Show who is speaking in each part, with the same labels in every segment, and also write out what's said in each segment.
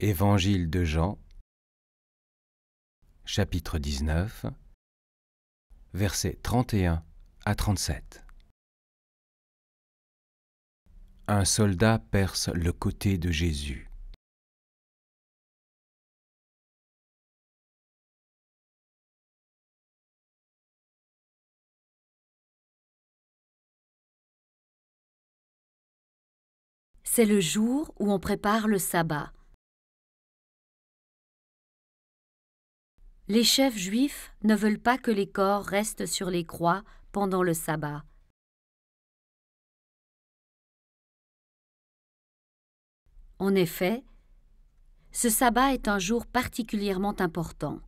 Speaker 1: Évangile de Jean, chapitre 19, versets 31 à 37. Un soldat perce le côté de Jésus.
Speaker 2: C'est le jour où on prépare le sabbat. Les chefs juifs ne veulent pas que les corps restent sur les croix pendant le sabbat. En effet, ce sabbat est un jour particulièrement important.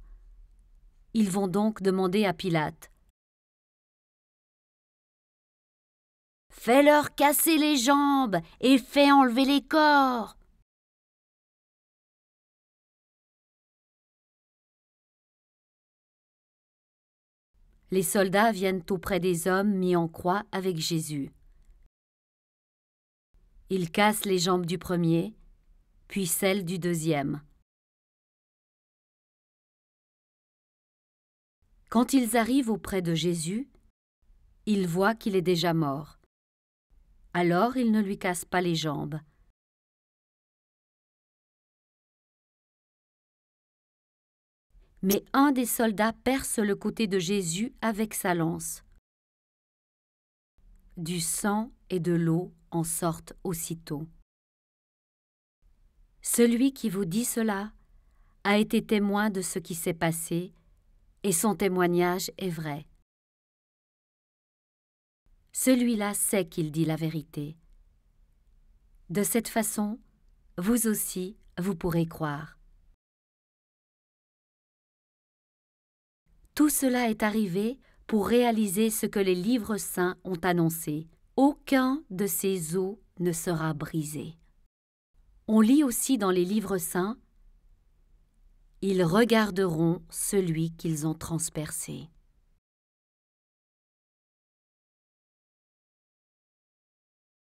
Speaker 2: Ils vont donc demander à Pilate Fais-leur casser les jambes et fais
Speaker 3: enlever les corps.
Speaker 2: les soldats viennent auprès des hommes mis en croix avec Jésus. Ils cassent les jambes du premier, puis celles du deuxième. Quand ils arrivent auprès de Jésus, ils voient qu'il est déjà mort. Alors ils ne lui cassent pas les jambes. mais un des soldats perce le côté de Jésus avec sa lance. Du sang et de l'eau en sortent aussitôt. Celui qui vous dit cela a été témoin de ce qui s'est passé, et son témoignage est vrai. Celui-là sait qu'il dit la vérité. De cette façon, vous aussi, vous pourrez croire. Tout cela est arrivé pour réaliser ce que les livres saints ont annoncé. Aucun de ces os ne sera brisé. On lit aussi dans les livres saints Ils regarderont celui qu'ils ont transpercé.